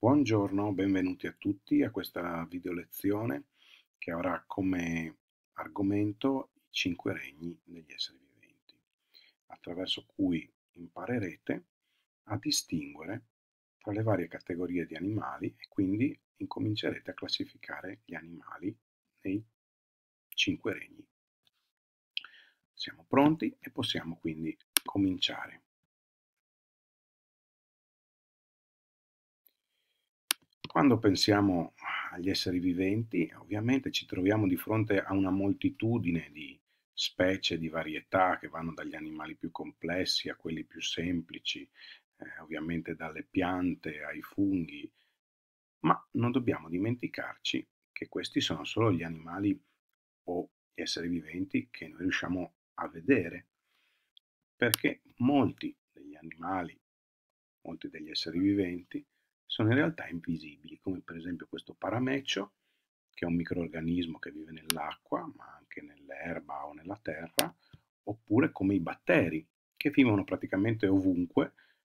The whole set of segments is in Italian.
Buongiorno, benvenuti a tutti a questa video lezione che avrà come argomento i cinque regni degli esseri viventi, attraverso cui imparerete a distinguere tra le varie categorie di animali e quindi incomincerete a classificare gli animali nei cinque regni. Siamo pronti e possiamo quindi cominciare. Quando pensiamo agli esseri viventi, ovviamente ci troviamo di fronte a una moltitudine di specie, di varietà che vanno dagli animali più complessi a quelli più semplici, eh, ovviamente dalle piante ai funghi, ma non dobbiamo dimenticarci che questi sono solo gli animali o gli esseri viventi che noi riusciamo a vedere, perché molti degli animali, molti degli esseri viventi, sono in realtà invisibili, come per esempio questo paramecio, che è un microorganismo che vive nell'acqua, ma anche nell'erba o nella terra, oppure come i batteri, che vivono praticamente ovunque,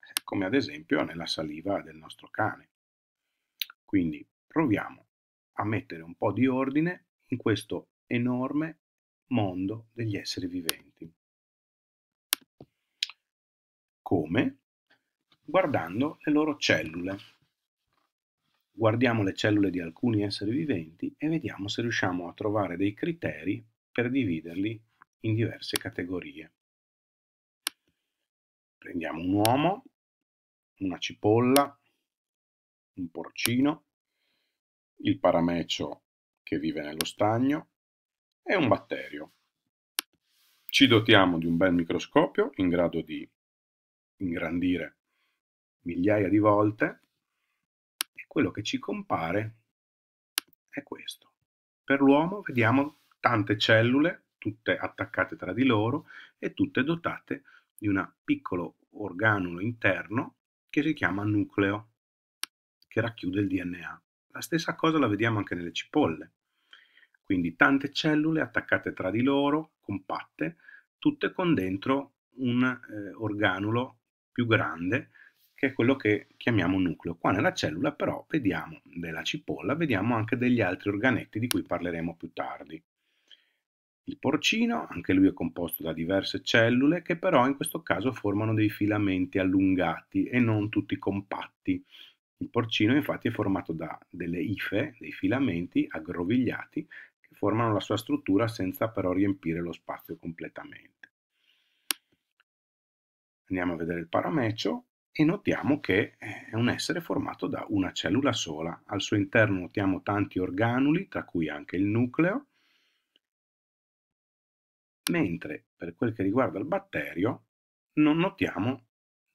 eh, come ad esempio nella saliva del nostro cane. Quindi proviamo a mettere un po' di ordine in questo enorme mondo degli esseri viventi. Come? Guardando le loro cellule guardiamo le cellule di alcuni esseri viventi e vediamo se riusciamo a trovare dei criteri per dividerli in diverse categorie. Prendiamo un uomo, una cipolla, un porcino, il paramecio che vive nello stagno e un batterio. Ci dotiamo di un bel microscopio in grado di ingrandire migliaia di volte quello che ci compare è questo. Per l'uomo vediamo tante cellule, tutte attaccate tra di loro e tutte dotate di un piccolo organulo interno che si chiama nucleo, che racchiude il DNA. La stessa cosa la vediamo anche nelle cipolle. Quindi tante cellule attaccate tra di loro, compatte, tutte con dentro un eh, organulo più grande che è quello che chiamiamo nucleo. Qua nella cellula però vediamo della cipolla, vediamo anche degli altri organetti di cui parleremo più tardi. Il porcino, anche lui è composto da diverse cellule che però in questo caso formano dei filamenti allungati e non tutti compatti. Il porcino infatti è formato da delle ife, dei filamenti aggrovigliati che formano la sua struttura senza però riempire lo spazio completamente. Andiamo a vedere il paramecio e notiamo che eh, è un essere formato da una cellula sola. Al suo interno notiamo tanti organuli, tra cui anche il nucleo, mentre per quel che riguarda il batterio non notiamo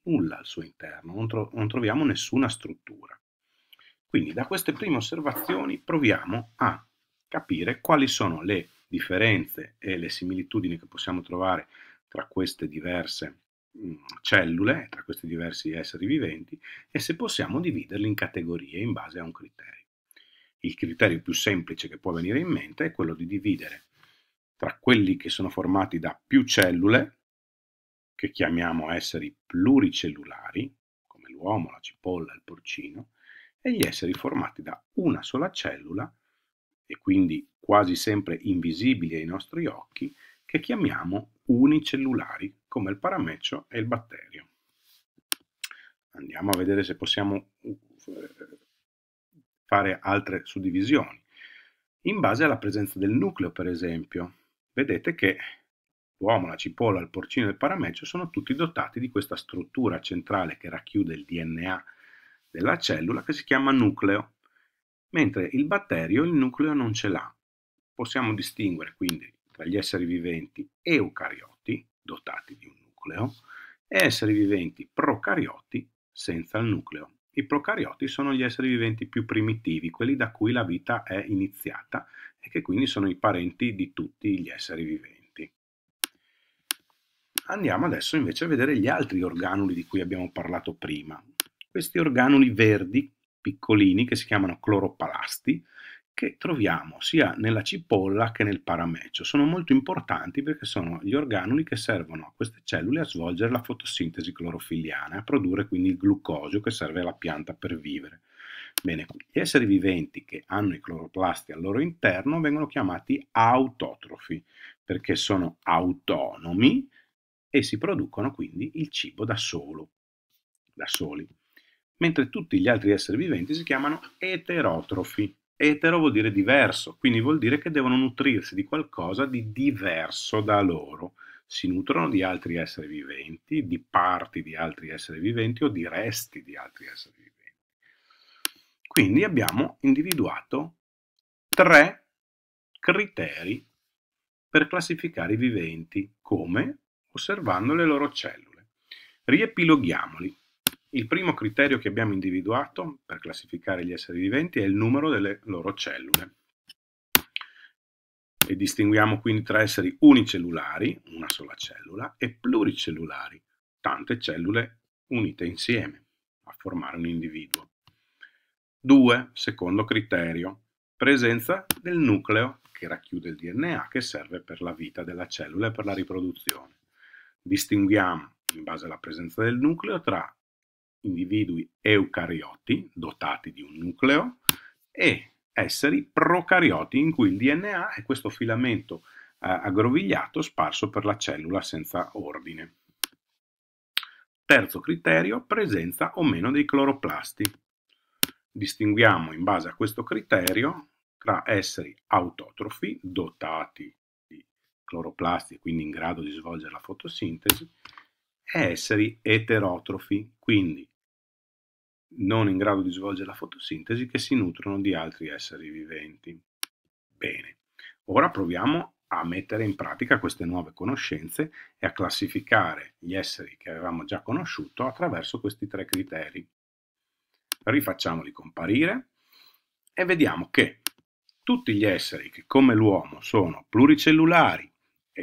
nulla al suo interno, non, tro non troviamo nessuna struttura. Quindi da queste prime osservazioni proviamo a capire quali sono le differenze e le similitudini che possiamo trovare tra queste diverse cellule, tra questi diversi esseri viventi, e se possiamo dividerli in categorie in base a un criterio. Il criterio più semplice che può venire in mente è quello di dividere tra quelli che sono formati da più cellule, che chiamiamo esseri pluricellulari, come l'uomo, la cipolla, il porcino, e gli esseri formati da una sola cellula, e quindi quasi sempre invisibili ai nostri occhi, che chiamiamo unicellulari, come il paramecio e il batterio. Andiamo a vedere se possiamo uh, fare altre suddivisioni. In base alla presenza del nucleo, per esempio, vedete che l'uomo, la cipolla, il porcino e il paramecio sono tutti dotati di questa struttura centrale che racchiude il DNA della cellula che si chiama nucleo, mentre il batterio il nucleo non ce l'ha. Possiamo distinguere quindi tra gli esseri viventi eucarioti, dotati di un nucleo, e esseri viventi procarioti senza il nucleo. I procarioti sono gli esseri viventi più primitivi, quelli da cui la vita è iniziata e che quindi sono i parenti di tutti gli esseri viventi. Andiamo adesso invece a vedere gli altri organuli di cui abbiamo parlato prima. Questi organuli verdi, piccolini, che si chiamano cloropalasti, che troviamo sia nella cipolla che nel paramecio. Sono molto importanti perché sono gli organuli che servono a queste cellule a svolgere la fotosintesi clorofilliana, a produrre quindi il glucosio che serve alla pianta per vivere. Bene, gli esseri viventi che hanno i cloroplasti al loro interno vengono chiamati autotrofi perché sono autonomi e si producono quindi il cibo da, solo, da soli mentre tutti gli altri esseri viventi si chiamano eterotrofi, Etero vuol dire diverso, quindi vuol dire che devono nutrirsi di qualcosa di diverso da loro. Si nutrono di altri esseri viventi, di parti di altri esseri viventi o di resti di altri esseri viventi. Quindi abbiamo individuato tre criteri per classificare i viventi, come? Osservando le loro cellule. Riepiloghiamoli. Il primo criterio che abbiamo individuato per classificare gli esseri viventi è il numero delle loro cellule. E distinguiamo quindi tra esseri unicellulari, una sola cellula, e pluricellulari, tante cellule unite insieme a formare un individuo. 2. Secondo criterio, presenza del nucleo che racchiude il DNA che serve per la vita della cellula e per la riproduzione. Distinguiamo, in base alla presenza del nucleo, tra individui eucarioti dotati di un nucleo e esseri procarioti in cui il DNA è questo filamento eh, aggrovigliato sparso per la cellula senza ordine. Terzo criterio, presenza o meno dei cloroplasti. Distinguiamo in base a questo criterio tra esseri autotrofi, dotati di cloroplasti e quindi in grado di svolgere la fotosintesi, è esseri eterotrofi, quindi non in grado di svolgere la fotosintesi, che si nutrono di altri esseri viventi. Bene, ora proviamo a mettere in pratica queste nuove conoscenze e a classificare gli esseri che avevamo già conosciuto attraverso questi tre criteri. Rifacciamoli comparire e vediamo che tutti gli esseri che come l'uomo sono pluricellulari,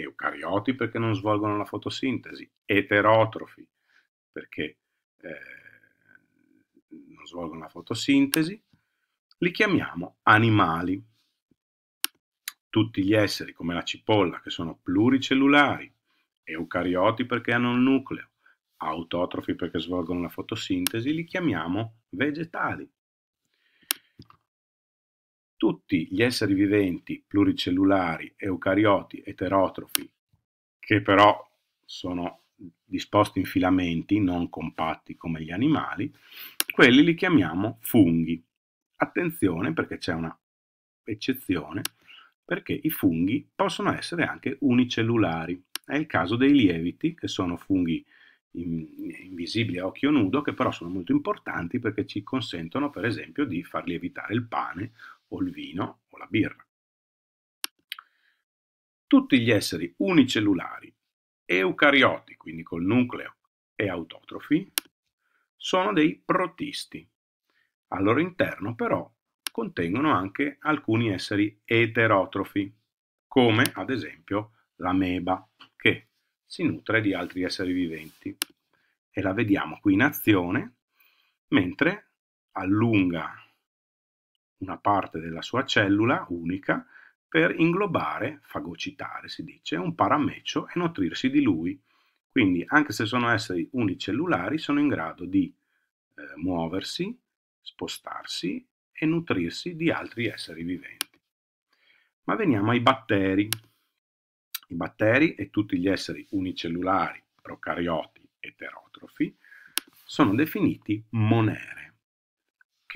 eucarioti perché non svolgono la fotosintesi, eterotrofi perché eh, non svolgono la fotosintesi, li chiamiamo animali. Tutti gli esseri, come la cipolla, che sono pluricellulari, eucarioti perché hanno il nucleo, autotrofi perché svolgono la fotosintesi, li chiamiamo vegetali tutti gli esseri viventi pluricellulari, eucarioti, eterotrofi, che però sono disposti in filamenti, non compatti come gli animali, quelli li chiamiamo funghi. Attenzione perché c'è una eccezione, perché i funghi possono essere anche unicellulari. È il caso dei lieviti, che sono funghi invisibili a occhio nudo, che però sono molto importanti perché ci consentono per esempio di far lievitare il pane o il vino o la birra. Tutti gli esseri unicellulari, eucarioti, quindi col nucleo, e autotrofi, sono dei protisti. Al loro interno però contengono anche alcuni esseri eterotrofi, come ad esempio l'ameba, che si nutre di altri esseri viventi. E la vediamo qui in azione, mentre allunga una parte della sua cellula unica per inglobare, fagocitare si dice, un paramecio e nutrirsi di lui. Quindi anche se sono esseri unicellulari sono in grado di eh, muoversi, spostarsi e nutrirsi di altri esseri viventi. Ma veniamo ai batteri. I batteri e tutti gli esseri unicellulari, procarioti, eterotrofi, sono definiti monere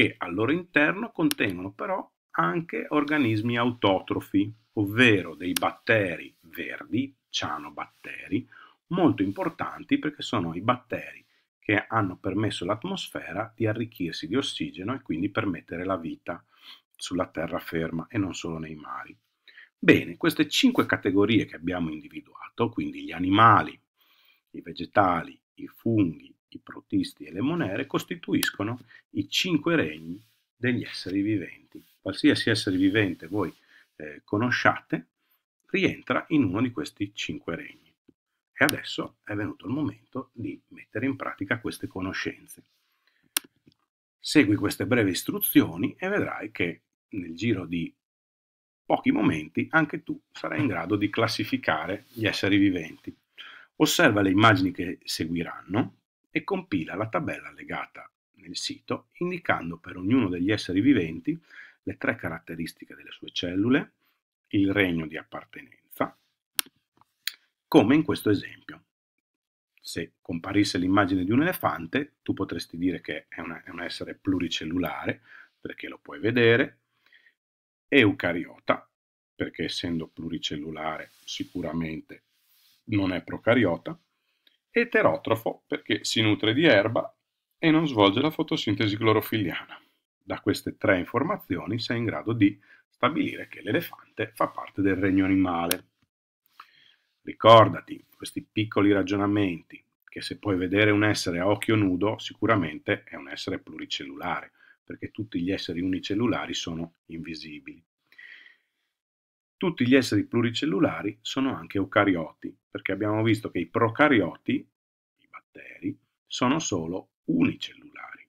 che al loro interno contengono però anche organismi autotrofi, ovvero dei batteri verdi, cianobatteri, molto importanti perché sono i batteri che hanno permesso all'atmosfera di arricchirsi di ossigeno e quindi permettere la vita sulla terraferma e non solo nei mari. Bene, queste cinque categorie che abbiamo individuato, quindi gli animali, i vegetali, i funghi, i protisti e le monere costituiscono i cinque regni degli esseri viventi. Qualsiasi essere vivente voi eh, conosciate rientra in uno di questi cinque regni. E adesso è venuto il momento di mettere in pratica queste conoscenze. Segui queste brevi istruzioni e vedrai che nel giro di pochi momenti anche tu sarai in grado di classificare gli esseri viventi. Osserva le immagini che seguiranno e compila la tabella legata nel sito indicando per ognuno degli esseri viventi le tre caratteristiche delle sue cellule, il regno di appartenenza, come in questo esempio. Se comparisse l'immagine di un elefante, tu potresti dire che è, una, è un essere pluricellulare, perché lo puoi vedere, eucariota, perché essendo pluricellulare sicuramente non è procariota, eterotrofo perché si nutre di erba e non svolge la fotosintesi clorofilliana. Da queste tre informazioni sei in grado di stabilire che l'elefante fa parte del regno animale. Ricordati questi piccoli ragionamenti, che se puoi vedere un essere a occhio nudo, sicuramente è un essere pluricellulare, perché tutti gli esseri unicellulari sono invisibili. Tutti gli esseri pluricellulari sono anche eucarioti, perché abbiamo visto che i procarioti, i batteri, sono solo unicellulari.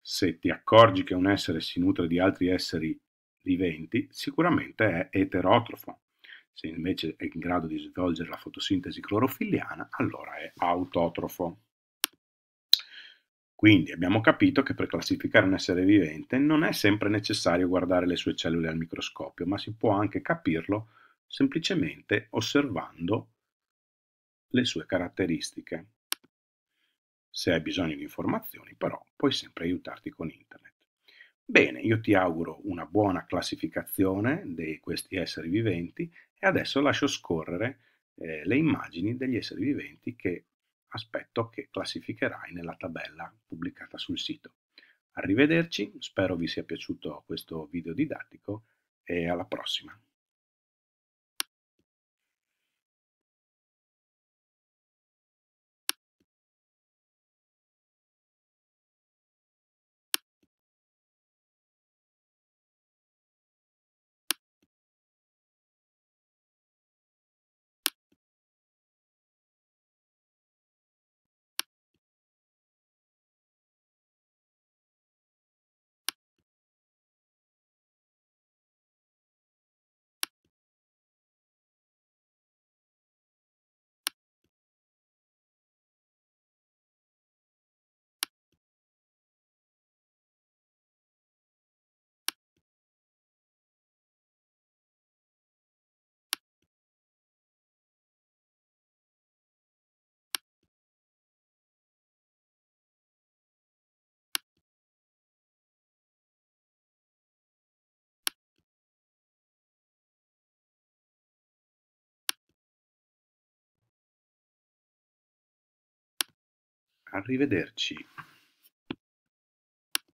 Se ti accorgi che un essere si nutre di altri esseri viventi, sicuramente è eterotrofo. Se invece è in grado di svolgere la fotosintesi clorofilliana, allora è autotrofo. Quindi abbiamo capito che per classificare un essere vivente non è sempre necessario guardare le sue cellule al microscopio, ma si può anche capirlo semplicemente osservando le sue caratteristiche. Se hai bisogno di informazioni, però, puoi sempre aiutarti con internet. Bene, io ti auguro una buona classificazione di questi esseri viventi e adesso lascio scorrere eh, le immagini degli esseri viventi che aspetto che classificherai nella tabella pubblicata sul sito. Arrivederci, spero vi sia piaciuto questo video didattico e alla prossima. Arrivederci.